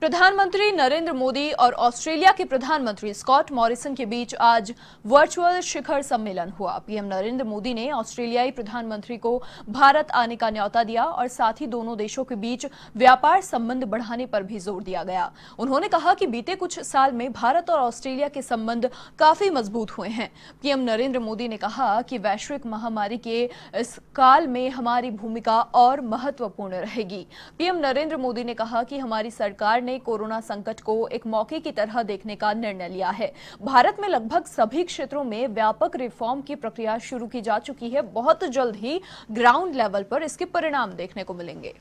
प्रधानमंत्री नरेंद्र मोदी और ऑस्ट्रेलिया के प्रधानमंत्री स्कॉट मॉरिसन के बीच आज वर्चुअल शिखर सम्मेलन हुआ पीएम नरेंद्र मोदी ने ऑस्ट्रेलियाई प्रधानमंत्री को भारत आने का न्यौता दिया और साथ ही दोनों देशों के बीच व्यापार संबंध बढ़ाने पर भी जोर दिया गया उन्होंने कहा कि बीते कुछ साल में भारत और ऑस्ट्रेलिया के संबंध काफी मजबूत हुए हैं पीएम नरेंद्र मोदी ने कहा कि वैश्विक महामारी के इस काल में हमारी भूमिका और महत्वपूर्ण रहेगी पीएम नरेंद्र मोदी ने कहा कि हमारी सरकार ने कोरोना संकट को एक मौके की तरह देखने का निर्णय लिया है भारत में लगभग सभी क्षेत्रों में व्यापक रिफॉर्म की प्रक्रिया शुरू की जा चुकी है बहुत जल्द ही ग्राउंड लेवल पर इसके परिणाम देखने को मिलेंगे